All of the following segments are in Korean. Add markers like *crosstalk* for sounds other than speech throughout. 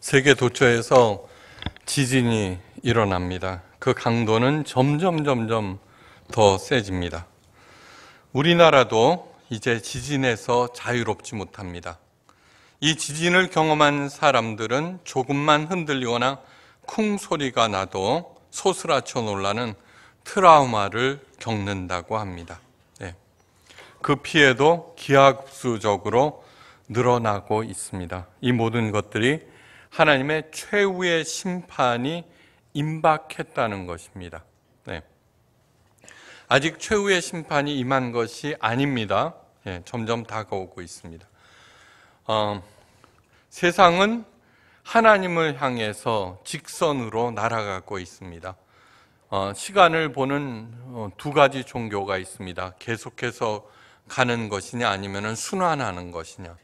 세계 도처에서 지진이 일어납니다. 그 강도는 점점 점점 더 세집니다. 우리나라도 이제 지진에서 자유롭지 못합니다. 이 지진을 경험한 사람들은 조금만 흔들리거나 쿵 소리가 나도 소스라쳐 놀라는 트라우마를 겪는다고 합니다. 예. 그 피해도 기하급수적으로 늘어나고 있습니다. 이 모든 것들이 하나님의 최후의 심판이 임박했다는 것입니다. 네. 아직 최후의 심판이 임한 것이 아닙니다. 예, 점점 다가오고 있습니다. 어, 세상은 하나님을 향해서 직선으로 날아가고 있습니다. 어, 시간을 보는 어, 두 가지 종교가 있습니다. 계속해서 가는 것이냐 아니면 순환하는 것이냐.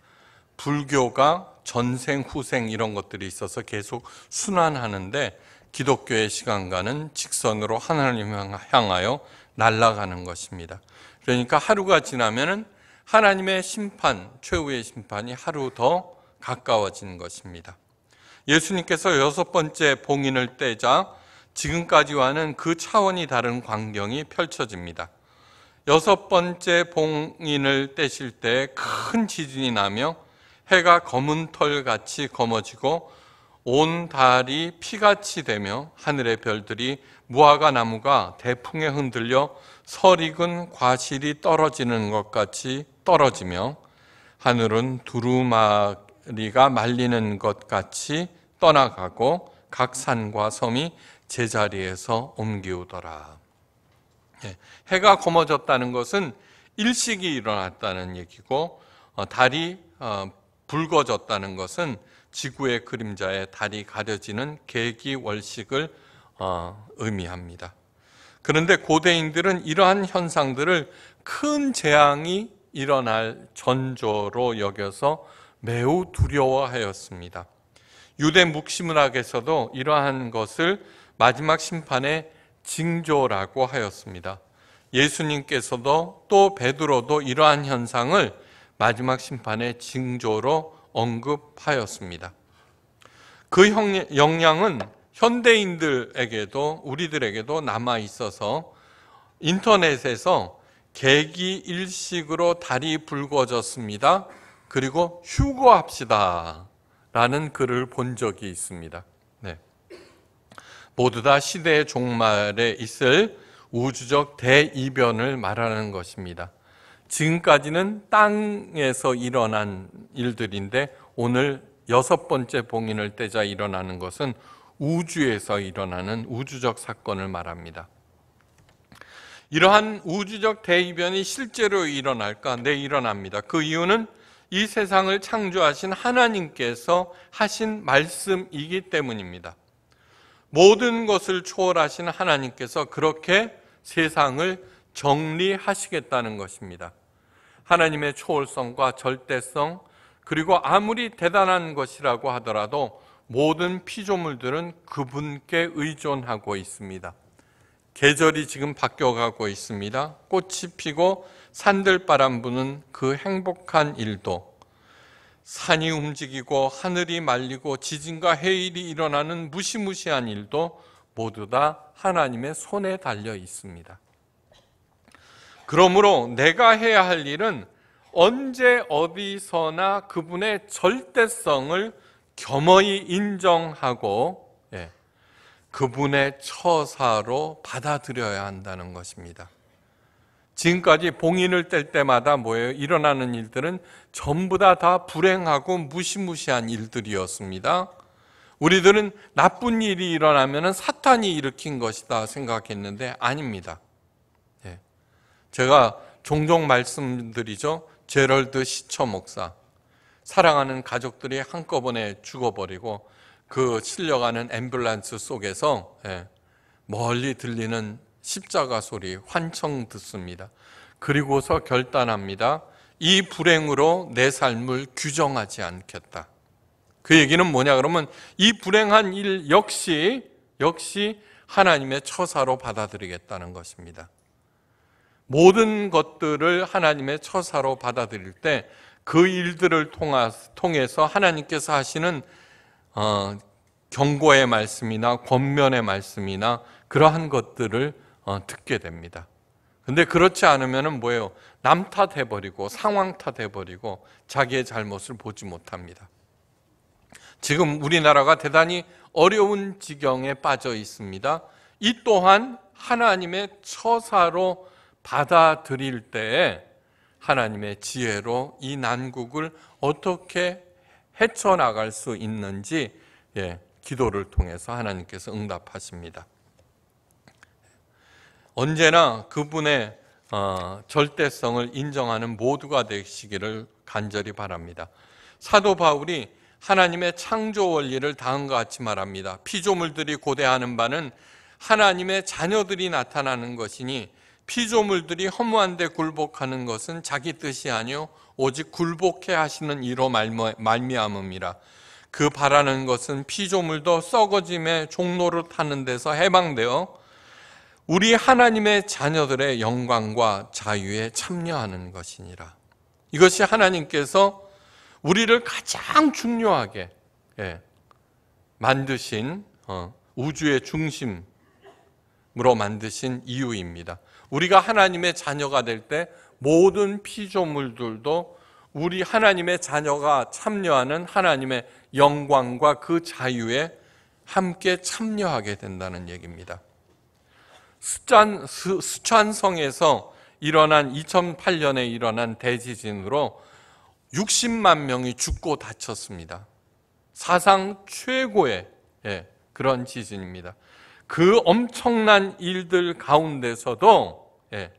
불교가 전생, 후생 이런 것들이 있어서 계속 순환하는데 기독교의 시간과는 직선으로 하나님을 향하여 날아가는 것입니다. 그러니까 하루가 지나면은 하나님의 심판, 최후의 심판이 하루 더 가까워지는 것입니다. 예수님께서 여섯 번째 봉인을 떼자 지금까지와는 그 차원이 다른 광경이 펼쳐집니다. 여섯 번째 봉인을 떼실 때 큰 지진이 나며 해가 검은 털같이 검어지고 온 달이 피같이 되며 하늘의 별들이 무화과 나무가 대풍에 흔들려 설익은 과실이 떨어지는 것 같이 떨어지며 하늘은 두루마리가 말리는 것 같이 떠나가고 각 산과 섬이 제자리에서 옮기우더라. 예, 해가 검어졌다는 것은 일식이 일어났다는 얘기고 어, 달이 어, 붉어졌다는 것은 지구의 그림자에 달이 가려지는 계기월식을 어, 의미합니다. 그런데 고대인들은 이러한 현상들을 큰 재앙이 일어날 전조로 여겨서 매우 두려워하였습니다. 유대 묵시문학에서도 이러한 것을 마지막 심판의 징조라고 하였습니다. 예수님께서도 또 베드로도 이러한 현상을 마지막 심판의 징조로 언급하였습니다. 그 영향은 현대인들에게도 우리들에게도 남아 있어서 인터넷에서 계기 일식으로 달이 붉어졌습니다. 그리고 휴거합시다. 라는 글을 본 적이 있습니다. 네. 모두 다 시대의 종말에 있을 우주적 대이변을 말하는 것입니다. 지금까지는 땅에서 일어난 일들인데 오늘 여섯 번째 봉인을 떼자 일어나는 것은 우주에서 일어나는 우주적 사건을 말합니다. 이러한 우주적 대이변이 실제로 일어날까? 네, 일어납니다. 그 이유는 이 세상을 창조하신 하나님께서 하신 말씀이기 때문입니다. 모든 것을 초월하신 하나님께서 그렇게 세상을 정리하시겠다는 것입니다. 하나님의 초월성과 절대성, 그리고 아무리 대단한 것이라고 하더라도 모든 피조물들은 그분께 의존하고 있습니다. 계절이 지금 바뀌어가고 있습니다. 꽃이 피고 산들바람 부는 그 행복한 일도 산이 움직이고 하늘이 말리고 지진과 해일이 일어나는 무시무시한 일도 모두 다 하나님의 손에 달려 있습니다. 그러므로 내가 해야 할 일은 언제 어디서나 그분의 절대성을 겸허히 인정하고 예, 그분의 처사로 받아들여야 한다는 것입니다. 지금까지 봉인을 뗄 때마다 뭐예요? 일어나는 일들은 전부 다 다 불행하고 무시무시한 일들이었습니다. 우리들은 나쁜 일이 일어나면 사탄이 일으킨 것이다 생각했는데 아닙니다. 제가 종종 말씀드리죠. 제럴드 시처 목사. 사랑하는 가족들이 한꺼번에 죽어버리고 그 실려가는 앰뷸런스 속에서 예, 멀리 들리는 십자가 소리 환청 듣습니다. 그리고서 결단합니다. 이 불행으로 내 삶을 규정하지 않겠다. 그 얘기는 뭐냐 그러면 이 불행한 일 역시 역시 하나님의 처사로 받아들이겠다는 것입니다. 모든 것들을 하나님의 처사로 받아들일 때 그 일들을 통해서 하나님께서 하시는 어, 경고의 말씀이나 권면의 말씀이나 그러한 것들을 어, 듣게 됩니다. 근데 그렇지 않으면 뭐예요? 남 탓해버리고 상황 탓해버리고 자기의 잘못을 보지 못합니다. 지금 우리나라가 대단히 어려운 지경에 빠져 있습니다. 이 또한 하나님의 처사로 받아들일 때에 하나님의 지혜로 이 난국을 어떻게 헤쳐나갈 수 있는지 예, 기도를 통해서 하나님께서 응답하십니다. 언제나 그분의 어, 절대성을 인정하는 모두가 되시기를 간절히 바랍니다. 사도 바울이 하나님의 창조 원리를 다음과 같이 말합니다. 피조물들이 고대하는 바는 하나님의 자녀들이 나타나는 것이니 피조물들이 허무한 데 굴복하는 것은 자기 뜻이 아니요 오직 굴복해 하시는 이로 말미암음이라 그 바라는 것은 피조물도 썩어짐의 종로를 타는 데서 해방되어 우리 하나님의 자녀들의 영광과 자유에 참여하는 것이니라 이것이 하나님께서 우리를 가장 중요하게 예, 만드신 어, 우주의 중심으로 만드신 이유입니다. 우리가 하나님의 자녀가 될 때 모든 피조물들도 우리 하나님의 자녀가 참여하는 하나님의 영광과 그 자유에 함께 참여하게 된다는 얘기입니다. 수찬, 수, 수찬성에서 일어난 2008년에 일어난 대지진으로 60만 명이 죽고 다쳤습니다. 사상 최고의 예, 그런 지진입니다. 그 엄청난 일들 가운데서도 예,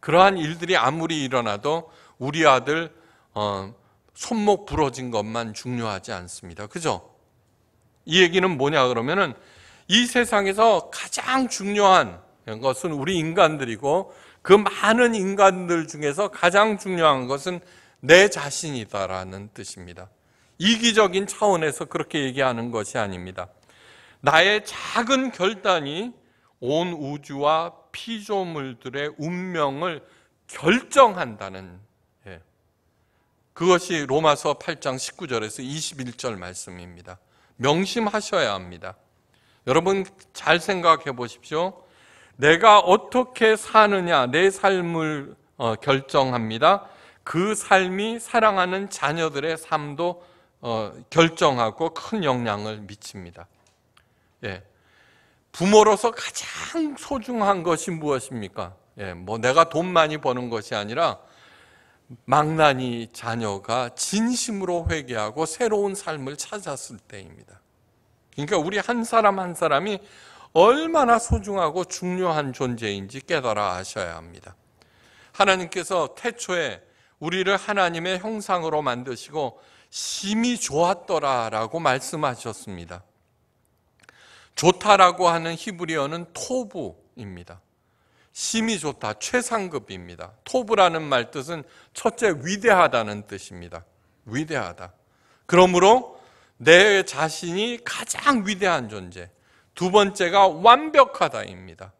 그러한 일들이 아무리 일어나도 우리 아들 어, 손목 부러진 것만 중요하지 않습니다. 그죠? 이 얘기는 뭐냐 그러면은 이 세상에서 가장 중요한 것은 우리 인간들이고 그 많은 인간들 중에서 가장 중요한 것은 내 자신이다라는 뜻입니다. 이기적인 차원에서 그렇게 얘기하는 것이 아닙니다. 나의 작은 결단이 온 우주와 피조물들의 운명을 결정한다는 예. 그것이 로마서 8장 19절에서 21절 말씀입니다. 명심하셔야 합니다. 여러분 잘 생각해 보십시오. 내가 어떻게 사느냐 내 삶을 어, 결정합니다. 그 삶이 사랑하는 자녀들의 삶도 어, 결정하고 큰 영향을 미칩니다. 예. 부모로서 가장 소중한 것이 무엇입니까? 예, 뭐 내가 돈 많이 버는 것이 아니라 망나니 자녀가 진심으로 회개하고 새로운 삶을 찾았을 때입니다. 그러니까 우리 한 사람 한 사람이 얼마나 소중하고 중요한 존재인지 깨달아 아셔야 합니다. 하나님께서 태초에 우리를 하나님의 형상으로 만드시고 심히 좋았더라라고 말씀하셨습니다. 좋다라고 하는 히브리어는 토부입니다 심히 좋다, 최상급입니다. 토브라는 말 뜻은 첫째 위대하다는 뜻입니다. 위대하다. 그러므로 내 자신이 가장 위대한 존재. 두 번째가 완벽하다입니다.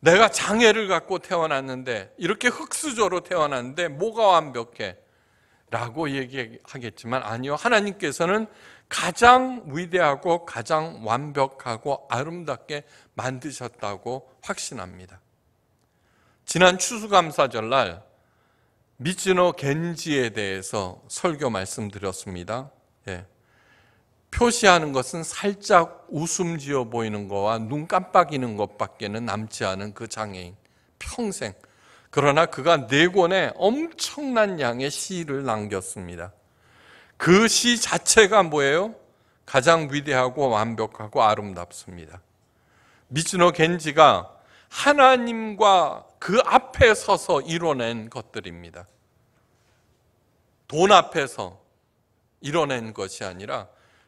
내가 장애를 갖고 태어났는데 이렇게 흙수저로 태어났는데 뭐가 완벽해? 라고 얘기하겠지만 아니요. 하나님께서는 가장 위대하고 가장 완벽하고 아름답게 만드셨다고 확신합니다. 지난 추수감사절 날 미즈노 겐지에 대해서 설교 말씀드렸습니다. 예. 표시하는 것은 살짝 웃음 지어 보이는 거와 눈 깜빡이는 것밖에 남지 않은 그 장애인. 평생 그러나 그가 네 권의 엄청난 양의 시를 남겼습니다. 그 시 자체가 뭐예요? 가장 위대하고 완벽하고 아름답습니다. 미즈노 겐지가 하나님과 그 앞에 서서 이뤄낸 것들입니다. 돈 앞에서 이뤄낸 것이 아니라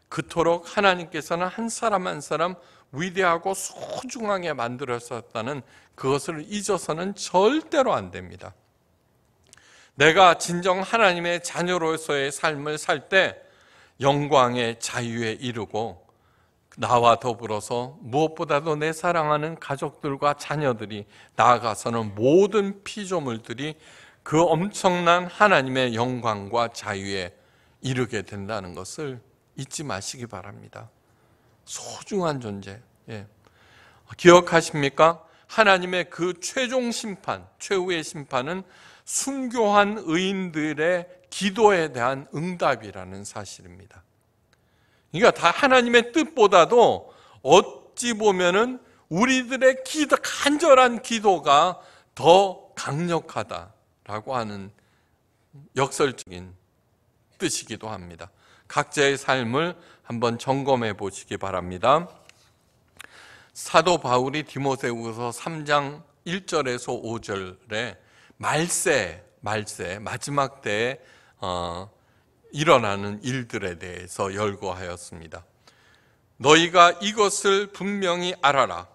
그토록 하나님께서는 한 사람 한 사람 위대하고 소중하게 만들었었다는 그것을 잊어서는 절대로 안 됩니다. 내가 진정 하나님의 자녀로서의 삶을 살 때 영광의 자유에 이르고 나와 더불어서 무엇보다도 내 사랑하는 가족들과 자녀들이 나아가서는 모든 피조물들이 그 엄청난 하나님의 영광과 자유에 이르게 된다는 것을 잊지 마시기 바랍니다. 소중한 존재. 예. 기억하십니까? 하나님의 그 최종 심판, 최후의 심판은 순교한 의인들의 기도에 대한 응답이라는 사실입니다. 그러니까 다 하나님의 뜻보다도 어찌 보면은 우리들의 기도, 간절한 기도가 더 강력하다라고 하는 역설적인 뜻이기도 합니다. 각자의 삶을 한번 점검해 보시기 바랍니다. 사도 바울이 디모데후서 3장 1절에서 5절에 말세, 말세, 마지막 때에 어, 일어나는 일들에 대해서 열거하였습니다. 너희가 이것을 분명히 알아라.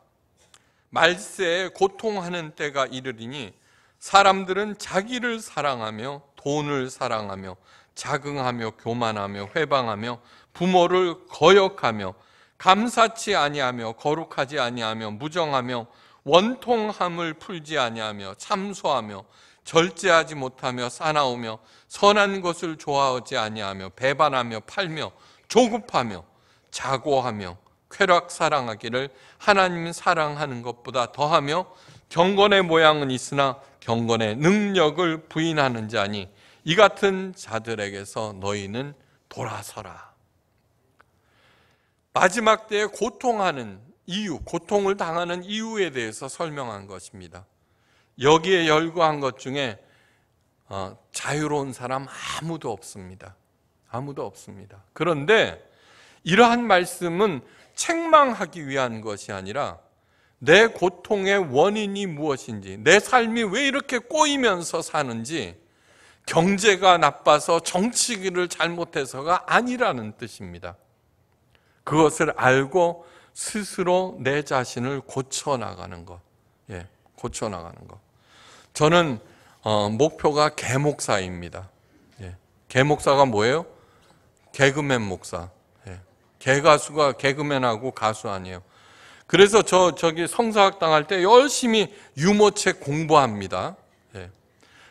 말세에 고통하는 때가 이르리니 사람들은 자기를 사랑하며 돈을 사랑하며 자긍하며 교만하며 회방하며 부모를 거역하며 감사치 아니하며 거룩하지 아니하며 무정하며 원통함을 풀지 아니하며 참소하며 절제하지 못하며 사나오며 선한 것을 좋아하지 아니하며 배반하며 팔며 조급하며 자고하며 쾌락 사랑하기를 하나님 사랑하는 것보다 더하며 경건의 모양은 있으나 경건의 능력을 부인하는 자니 이 같은 자들에게서 너희는 돌아서라. 마지막 때에 고통하는 이유, 고통을 당하는 이유에 대해서 설명한 것입니다. 여기에 열거한 것 중에 어, 자유로운 사람 아무도 없습니다. 아무도 없습니다. 그런데 이러한 말씀은 책망하기 위한 것이 아니라 내 고통의 원인이 무엇인지, 내 삶이 왜 이렇게 꼬이면서 사는지, 경제가 나빠서 정치기를 잘못해서가 아니라는 뜻입니다. 그것을 알고 스스로 내 자신을 고쳐 나가는 것, 예, 고쳐 나가는 것. 저는 어, 목표가 개목사입니다. 예, 개목사가 뭐예요? 개그맨 목사. 예, 개가수가 개그맨하고 가수 아니에요. 그래서 저 저기 성사학 당할 때 열심히 유모책 공부합니다. 예.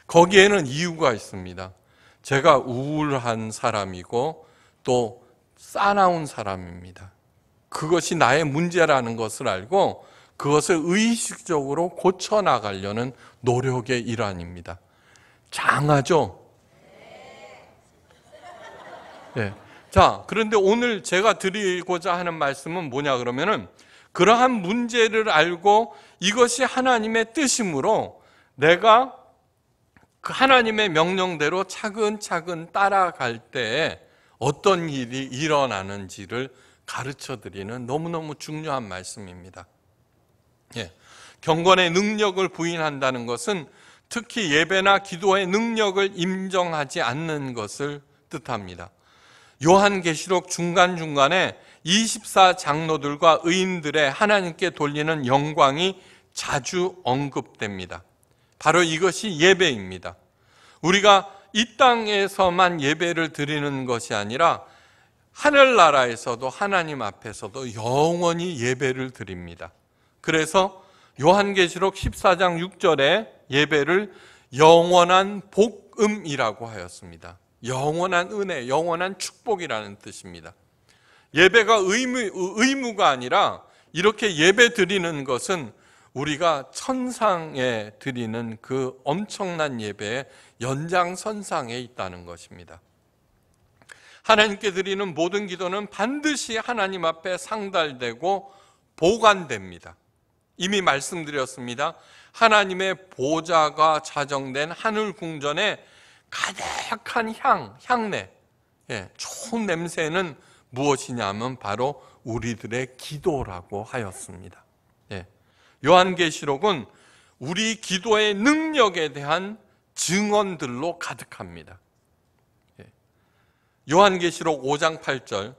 거기에는 이유가 있습니다. 제가 우울한 사람이고 또 싸나운 사람입니다. 그것이 나의 문제라는 것을 알고 그것을 의식적으로 고쳐나가려는 노력의 일환입니다. 장하죠? 네. 자, 그런데 오늘 제가 드리고자 하는 말씀은 뭐냐 그러면은 그러한 문제를 알고 이것이 하나님의 뜻이므로 내가 그 하나님의 명령대로 차근차근 따라갈 때에 어떤 일이 일어나는지를 가르쳐 드리는 너무너무 중요한 말씀입니다. 예. 경건의 능력을 부인한다는 것은 특히 예배나 기도의 능력을 인정하지 않는 것을 뜻합니다. 요한계시록 중간중간에 24장로들과 의인들의 하나님께 돌리는 영광이 자주 언급됩니다. 바로 이것이 예배입니다. 우리가 이 땅에서만 예배를 드리는 것이 아니라 하늘나라에서도 하나님 앞에서도 영원히 예배를 드립니다. 그래서 요한계시록 14장 6절에 예배를 영원한 복음이라고 하였습니다. 영원한 은혜, 영원한 축복이라는 뜻입니다. 예배가 의무, 의무가 아니라 이렇게 예배 드리는 것은 우리가 천상에 드리는 그 엄청난 예배의 연장선상에 있다는 것입니다. 하나님께 드리는 모든 기도는 반드시 하나님 앞에 상달되고 보관됩니다. 이미 말씀드렸습니다. 하나님의 보좌가 자정된 하늘 궁전에 가득한 향, 향내, 예, 좋은 냄새는 무엇이냐면 바로 우리들의 기도라고 하였습니다. 요한계시록은 우리 기도의 능력에 대한 증언들로 가득합니다. 예. 요한계시록 5장 8절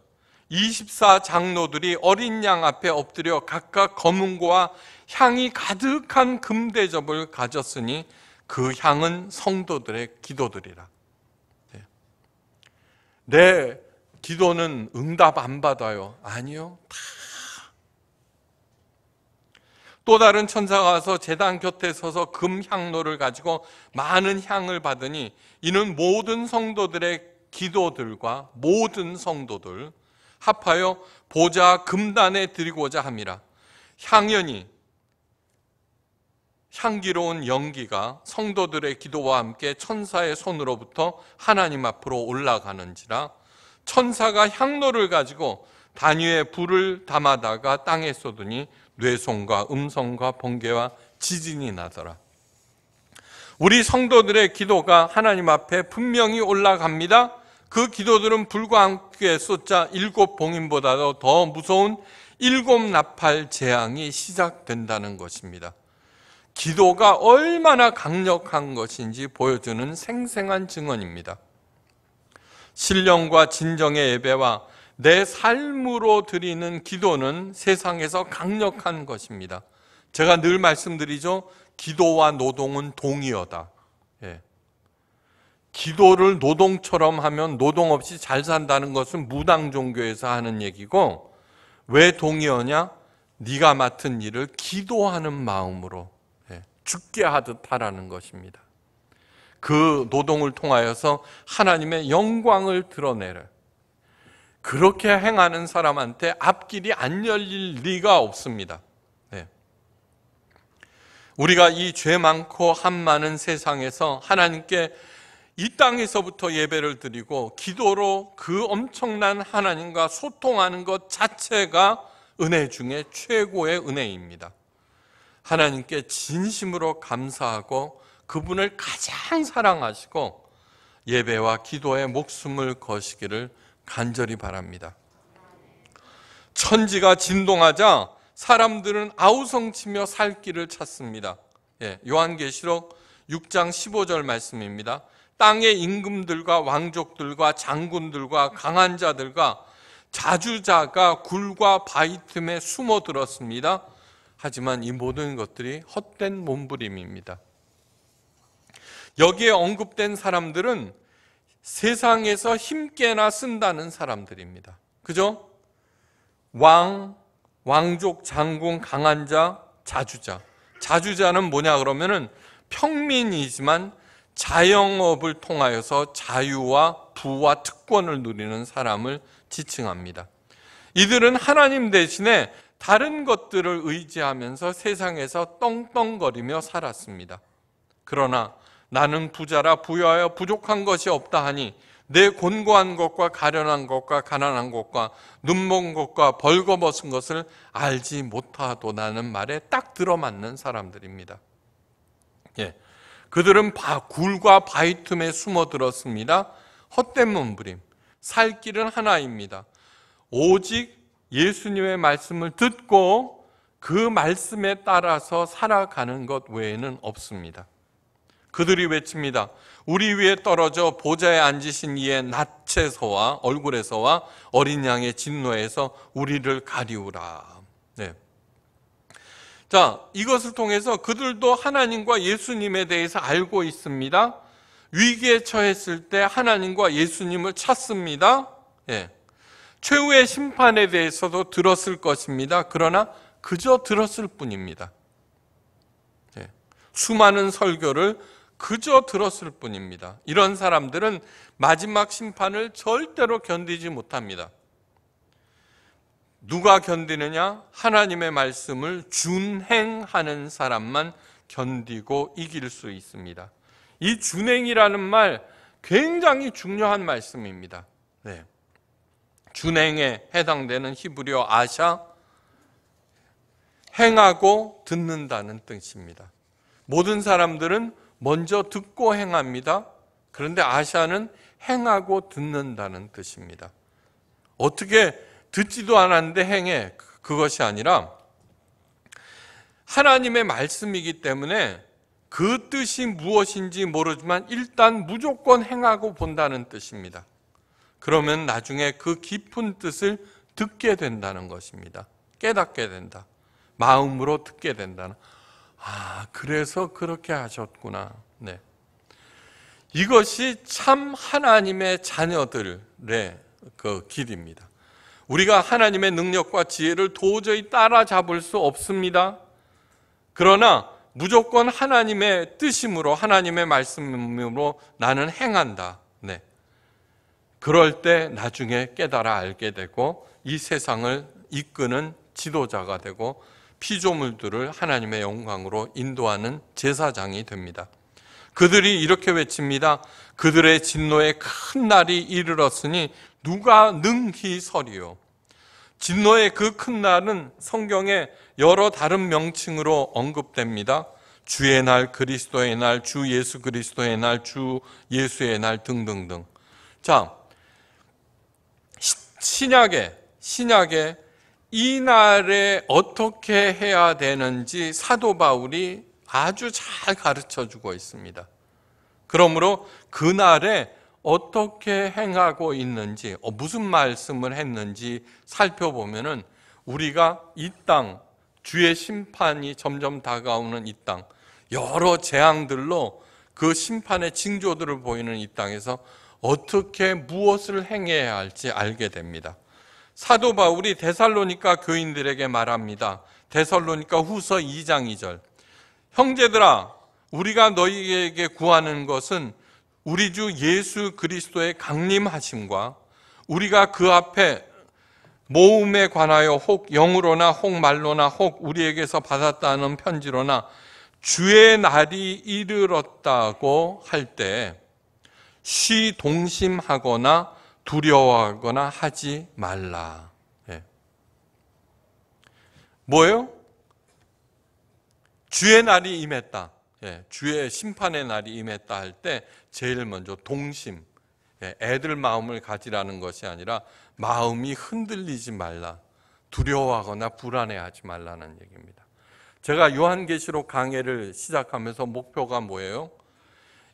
24장로들이 어린 양 앞에 엎드려 각각 검은고와 향이 가득한 금대접을 가졌으니 그 향은 성도들의 기도들이라. 내 예. 네, 기도는 응답 안 받아요. 아니요. 다또 다른 천사가 와서 제단 곁에 서서 금 향로를 가지고 많은 향을 받으니 이는 모든 성도들의 기도들과 모든 성도들 합하여 보좌 금단에 드리고자 합니라 향연이 향기로운 연기가 성도들의 기도와 함께 천사의 손으로부터 하나님 앞으로 올라가는지라 천사가 향로를 가지고 단위에 불을 담아다가 땅에 쏟으니 뇌송과 음성과 번개와 지진이 나더라. 우리 성도들의 기도가 하나님 앞에 분명히 올라갑니다. 그 기도들은 불과 함께 쏟자 일곱 봉인보다도 더 무서운 일곱 나팔 재앙이 시작된다는 것입니다. 기도가 얼마나 강력한 것인지 보여주는 생생한 증언입니다. 신령과 진정의 예배와 내 삶으로 드리는 기도는 세상에서 강력한 것입니다. 제가 늘 말씀드리죠. 기도와 노동은 동의어다. 예. 기도를 노동처럼 하면 노동 없이 잘 산다는 것은 무당 종교에서 하는 얘기고 왜 동의어냐? 네가 맡은 일을 기도하는 마음으로 예. 죽게 하듯 하라는 것입니다. 그 노동을 통하여서 하나님의 영광을 드러내라. 그렇게 행하는 사람한테 앞길이 안 열릴 리가 없습니다. 네. 우리가 이 죄 많고 함 많은 세상에서 하나님께 이 땅에서부터 예배를 드리고 기도로 그 엄청난 하나님과 소통하는 것 자체가 은혜 중에 최고의 은혜입니다. 하나님께 진심으로 감사하고 그분을 가장 사랑하시고 예배와 기도에 목숨을 거시기를 간절히 바랍니다. 천지가 진동하자 사람들은 아우성치며 살 길을 찾습니다. 예, 요한계시록 6장 15절 말씀입니다. 땅의 임금들과 왕족들과 장군들과 강한 자들과 자주자가 굴과 바위 틈에 숨어 들었습니다. 하지만 이 모든 것들이 헛된 몸부림입니다. 여기에 언급된 사람들은 세상에서 힘께나 쓴다는 사람들입니다. 그죠? 왕, 왕족, 장군, 강한 자, 자주자. 자주자는 뭐냐 그러면은 평민이지만 자영업을 통하여서 자유와 부와 특권을 누리는 사람을 지칭합니다. 이들은 하나님 대신에 다른 것들을 의지하면서 세상에서 떵떵거리며 살았습니다. 그러나 나는 부자라 부여하여 부족한 것이 없다 하니 내 곤고한 것과 가련한 것과 가난한 것과 눈먼 것과 벌거벗은 것을 알지 못하도나는 말에 딱 들어맞는 사람들입니다. 예. 그들은 바, 굴과 바위 틈에 숨어 들었습니다. 헛된 몸부림. 살 길은 하나입니다. 오직 예수님의 말씀을 듣고 그 말씀에 따라서 살아가는 것 외에는 없습니다. 그들이 외칩니다. 우리 위에 떨어져 보좌에 앉으신 이의 낯채서와 얼굴에서와 어린 양의 진노에서 우리를 가리우라. 네. 자, 이것을 통해서 그들도 하나님과 예수님에 대해서 알고 있습니다. 위기에 처했을 때 하나님과 예수님을 찾습니다. 예. 최후의 심판에 대해서도 들었을 것입니다. 그러나 그저 들었을 뿐입니다. 예. 수많은 설교를 그저 들었을 뿐입니다. 이런 사람들은 마지막 심판을 절대로 견디지 못합니다. 누가 견디느냐? 하나님의 말씀을 준행하는 사람만 견디고 이길 수 있습니다. 이 준행이라는 말 굉장히 중요한 말씀입니다. 네. 준행에 해당되는 히브리어 아샤 행하고 듣는다는 뜻입니다. 모든 사람들은 먼저 듣고 행합니다. 그런데 아시아는 행하고 듣는다는 뜻입니다. 어떻게 듣지도 않았는데 행해. 그, 그것이 아니라 하나님의 말씀이기 때문에 그 뜻이 무엇인지 모르지만 일단 무조건 행하고 본다는 뜻입니다. 그러면 나중에 그 깊은 뜻을 듣게 된다는 것입니다. 깨닫게 된다. 마음으로 듣게 된다는. 아, 그래서 그렇게 하셨구나. 네. 이것이 참 하나님의 자녀들의 그 길입니다. 우리가 하나님의 능력과 지혜를 도저히 따라잡을 수 없습니다. 그러나 무조건 하나님의 뜻임으로 하나님의 말씀으로 나는 행한다. 네. 그럴 때 나중에 깨달아 알게 되고 이 세상을 이끄는 지도자가 되고 피조물들을 하나님의 영광으로 인도하는 제사장이 됩니다. 그들이 이렇게 외칩니다. 그들의 진노의 큰 날이 이르렀으니 누가 능히 서리요. 진노의 그 큰 날은 성경에 여러 다른 명칭으로 언급됩니다. 주의 날, 그리스도의 날, 주 예수 그리스도의 날, 주 예수의 날 등등등. 자, 신약에 신약에 이 날에 어떻게 해야 되는지 사도 바울이 아주 잘 가르쳐 주고 있습니다. 그러므로 그날에 어떻게 행하고 있는지, 어, 무슨 말씀을 했는지 살펴보면은 우리가 이 땅, 주의 심판이 점점 다가오는 이 땅, 여러 재앙들로 그 심판의 징조들을 보이는 이 땅에서 어떻게 무엇을 행해야 할지 알게 됩니다. 사도 바울이 대살로니까 교인들에게 말합니다. 데살로니까 후서 2장 2절. 형제들아, 우리가 너희에게 구하는 것은 우리 주 예수 그리스도의 강림하심과 우리가 그 앞에 모음에 관하여 혹 영으로나 혹 말로나 혹 우리에게서 받았다는 편지로나 주의 날이 이르렀다고 할때쉬 동심하거나 두려워하거나 하지 말라. 예. 뭐예요? 주의 날이 임했다. 예. 주의 심판의 날이 임했다 할 때 제일 먼저 동심, 예. 애들 마음을 가지라는 것이 아니라 마음이 흔들리지 말라. 두려워하거나 불안해하지 말라는 얘기입니다. 제가 요한계시록 강해를 시작하면서 목표가 뭐예요?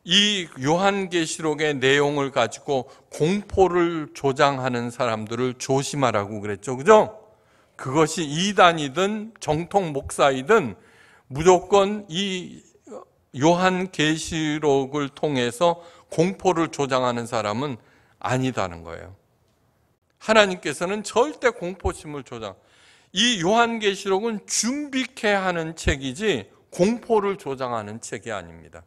이 요한계시록의 내용을 가지고 공포를 조장하는 사람들을 조심하라고 그랬죠. 그죠? 그것이 이단이든 정통 목사이든 무조건 이 요한계시록을 통해서 공포를 조장하는 사람은 아니다는 거예요. 하나님께서는 절대 공포심을 조장. 이 요한계시록은 준비케 하는 책이지 공포를 조장하는 책이 아닙니다.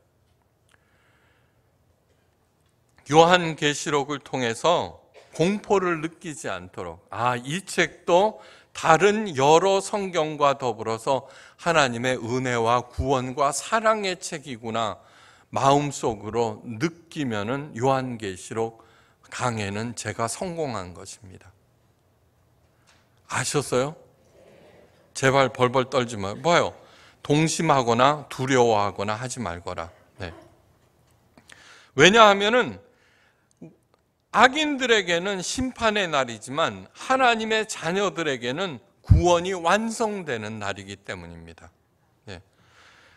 요한계시록을 통해서 공포를 느끼지 않도록 아, 이 책도 다른 여러 성경과 더불어서 하나님의 은혜와 구원과 사랑의 책이구나 마음속으로 느끼면은 요한계시록 강해는 제가 성공한 것입니다. 아셨어요? 제발 벌벌 떨지 말 봐요. 동심하거나 두려워하거나 하지 말거라. 네. 왜냐하면은 악인들에게는 심판의 날이지만 하나님의 자녀들에게는 구원이 완성되는 날이기 때문입니다. 예.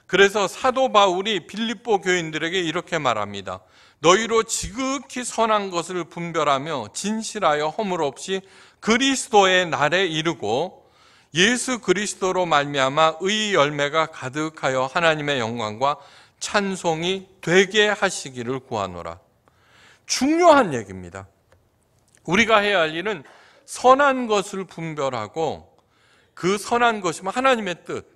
그래서 사도 바울이 빌립보 교인들에게 이렇게 말합니다. 너희로 지극히 선한 것을 분별하며 진실하여 허물 없이 그리스도의 날에 이르고 예수 그리스도로 말미암아 의 열매가 가득하여 하나님의 영광과 찬송이 되게 하시기를 구하노라. 중요한 얘기입니다. 우리가 해야 할 일은 선한 것을 분별하고 그 선한 것이면 뭐 하나님의 뜻,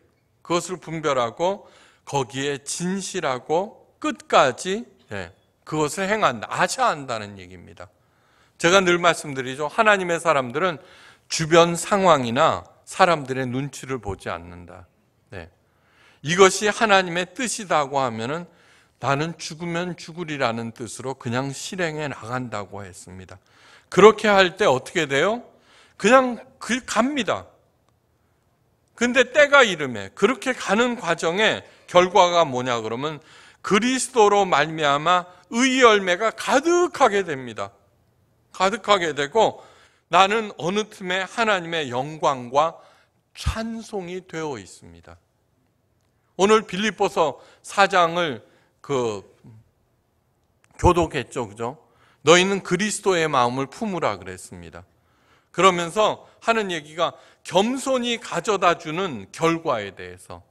그것을 분별하고 거기에 진실하고 끝까지 예, 그것을 행한다, 아셔한다는 얘기입니다. 제가 늘 말씀드리죠. 하나님의 사람들은 주변 상황이나 사람들의 눈치를 보지 않는다. 네. 이것이 하나님의 뜻이다고 하면은 나는 죽으면 죽으리라는 뜻으로 그냥 실행해 나간다고 했습니다. 그렇게 할 때 어떻게 돼요? 그냥 그 갑니다. 근데 때가 이름에 그렇게 가는 과정에 결과가 뭐냐 그러면 그리스도로 말미암아 의의 열매가 가득하게 됩니다. 가득하게 되고 나는 어느 틈에 하나님의 영광과 찬송이 되어 있습니다. 오늘 빌립보서 4장을 그 교독했죠. 그죠? 너희는 그리스도의 마음을 품으라 그랬습니다. 그러면서 하는 얘기가 겸손히 가져다 주는 결과에 대해서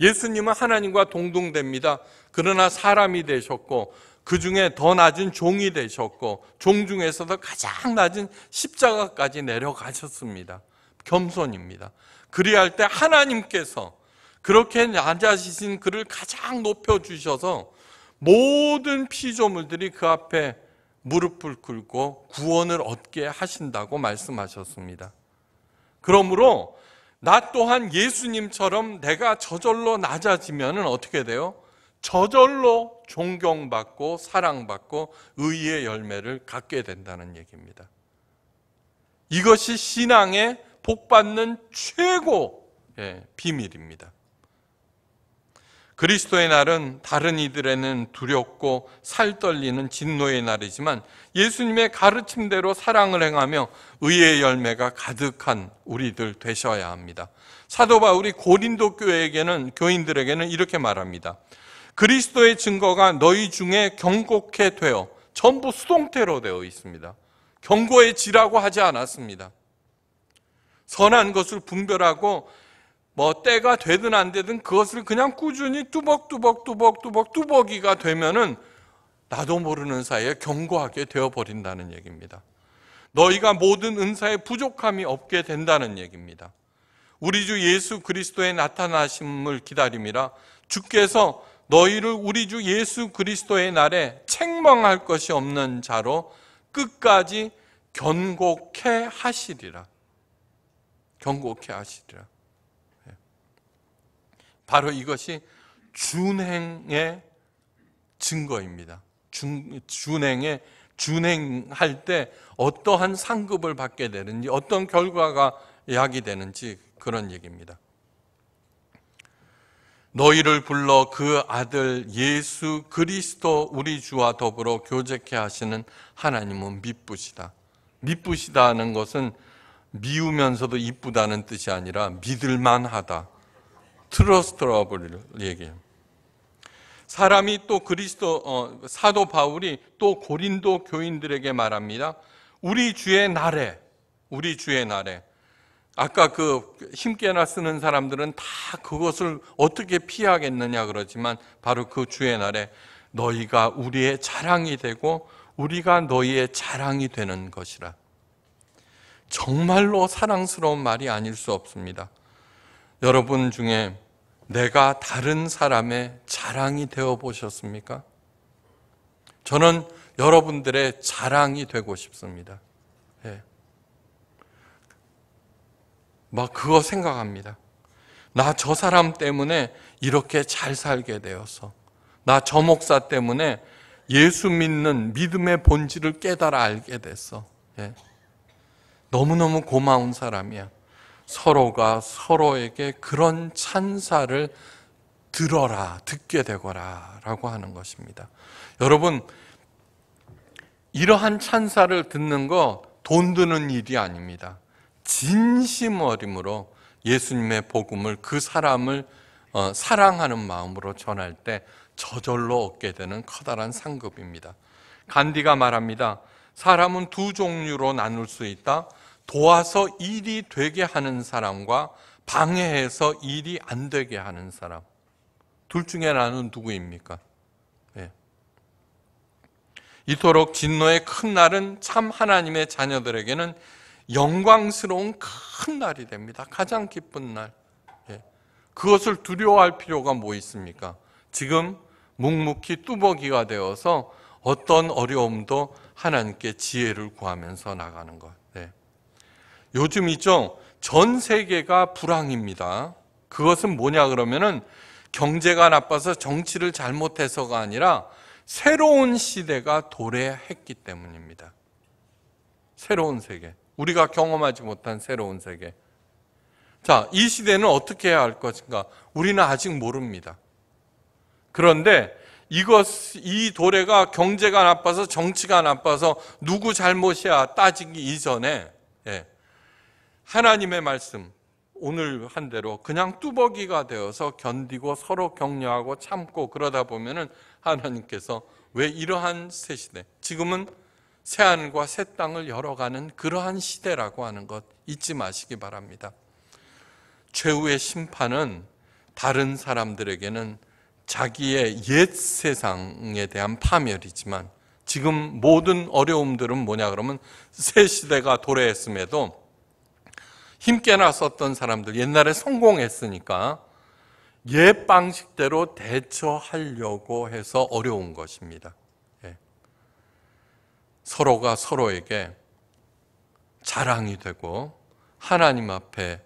예수님은 하나님과 동등됩니다. 그러나 사람이 되셨고 그 중에 더 낮은 종이 되셨고 종 중에서도 가장 낮은 십자가까지 내려가셨습니다. 겸손입니다. 그리할 때 하나님께서 그렇게 낮아지신 그를 가장 높여 주셔서 모든 피조물들이 그 앞에 무릎을 꿇고 구원을 얻게 하신다고 말씀하셨습니다. 그러므로 나 또한 예수님처럼 내가 저절로 낮아지면 어떻게 돼요? 저절로 존경받고 사랑받고 의의 열매를 갖게 된다는 얘기입니다. 이것이 신앙의 복받는 최고 예, 비밀입니다. 그리스도의 날은 다른 이들에는 두렵고 살떨리는 진노의 날이지만 예수님의 가르침대로 사랑을 행하며 의의 열매가 가득한 우리들 되셔야 합니다. 사도 바울이 고린도 교회에게는 교인들에게는 이렇게 말합니다. 그리스도의 증거가 너희 중에 경곡해 되어 전부 수동태로 되어 있습니다. 경고의 지라고 하지 않았습니다. 선한 것을 분별하고 뭐 때가 되든 안 되든 그것을 그냥 꾸준히 뚜벅뚜벅 뚜벅 뚜벅 뚜벅이가 되면은 나도 모르는 사이에 견고하게 되어 버린다는 얘기입니다. 너희가 모든 은사에 부족함이 없게 된다는 얘기입니다. 우리 주 예수 그리스도의 나타나심을 기다림이라 주께서 너희를 우리 주 예수 그리스도의 날에 책망할 것이 없는 자로 끝까지 견고케 하시리라. 견고케 하시리라. 바로 이것이 준행의 증거입니다. 준, 준행의 준행할 때 어떠한 상급을 받게 되는지 어떤 결과가 약이 되는지 그런 얘기입니다. 너희를 불러 그 아들 예수 그리스도 우리 주와 더불어 교제케 하시는 하나님은 미쁘시다. 미쁘시다는 것은 미우면서도 이쁘다는 뜻이 아니라 믿을만하다. 트러스트러블을 얘기해요. 사람이 또 그리스도 어, 사도 바울이 또 고린도 교인들에게 말합니다. 우리 주의 날에 우리 주의 날에 아까 그 힘께나 쓰는 사람들은 다 그것을 어떻게 피하겠느냐 그러지만 바로 그 주의 날에 너희가 우리의 자랑이 되고 우리가 너희의 자랑이 되는 것이라. 정말로 사랑스러운 말이 아닐 수 없습니다. 여러분 중에 내가 다른 사람의 자랑이 되어 보셨습니까? 저는 여러분들의 자랑이 되고 싶습니다. 예. 막 그거 생각합니다. 나 저 사람 때문에 이렇게 잘 살게 되어서, 나저 목사 때문에 예수 믿는 믿음의 본질을 깨달아 알게 됐어. 예. 너무너무 고마운 사람이야. 서로가 서로에게 그런 찬사를 들어라, 듣게 되거라, 라고 하는 것입니다. 여러분, 이러한 찬사를 듣는 거 돈 드는 일이 아닙니다. 진심 어림으로 예수님의 복음을 그 사람을 어, 사랑하는 마음으로 전할 때 저절로 얻게 되는 커다란 상급입니다. 간디가 말합니다. 사람은 두 종류로 나눌 수 있다. 도와서 일이 되게 하는 사람과 방해해서 일이 안 되게 하는 사람. 둘 중에 나는 누구입니까? 네. 이토록 진노의 큰 날은 참 하나님의 자녀들에게는 영광스러운 큰 날이 됩니다. 가장 기쁜 날. 네. 그것을 두려워할 필요가 뭐 있습니까? 지금 묵묵히 뚜벅이가 되어서 어떤 어려움도 하나님께 지혜를 구하면서 나가는 것. 요즘 있죠? 전 세계가 불황입니다. 그것은 뭐냐 그러면은 경제가 나빠서 정치를 잘못해서가 아니라 새로운 시대가 도래했기 때문입니다. 새로운 세계. 우리가 경험하지 못한 새로운 세계. 자, 이 시대는 어떻게 해야 할 것인가? 우리는 아직 모릅니다. 그런데 이것, 이 도래가 경제가 나빠서 정치가 나빠서 누구 잘못이야 따지기 이전에, 예. 하나님의 말씀, 오늘 한 대로 그냥 뚜벅이가 되어서 견디고 서로 격려하고 참고 그러다 보면은 하나님께서 왜 이러한 새 시대, 지금은 새 하늘과 새 땅을 열어가는 그러한 시대라고 하는 것 잊지 마시기 바랍니다. 최후의 심판은 다른 사람들에게는 자기의 옛 세상에 대한 파멸이지만 지금 모든 어려움들은 뭐냐 그러면 새 시대가 도래했음에도 힘께 나섰던 사람들, 옛날에 성공했으니까 옛 방식대로 대처하려고 해서 어려운 것입니다. 예. 서로가 서로에게 자랑이 되고 하나님 앞에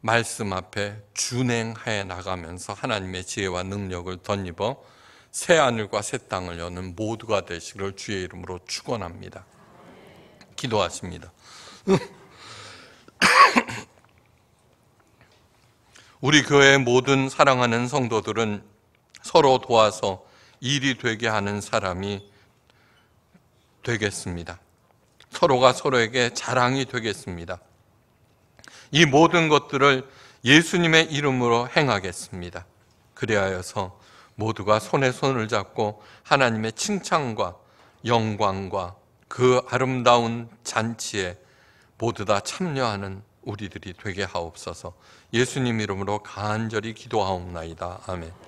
말씀 앞에 준행해 나가면서 하나님의 지혜와 능력을 덧입어 새 하늘과 새 땅을 여는 모두가 되시기를 주의 이름으로 축원합니다. 기도하십니다. *laughs* *coughs* 우리 교회 모든 사랑하는 성도들은 서로 도와서 일이 되게 하는 사람이 되겠습니다. 서로가 서로에게 자랑이 되겠습니다. 이 모든 것들을 예수님의 이름으로 행하겠습니다. 그리하여서 모두가 손에 손을 잡고 하나님의 칭찬과 영광과 그 아름다운 잔치에 모두 다 참여하는 우리들이 되게 하옵소서 예수님 이름으로 간절히 기도하옵나이다. 아멘.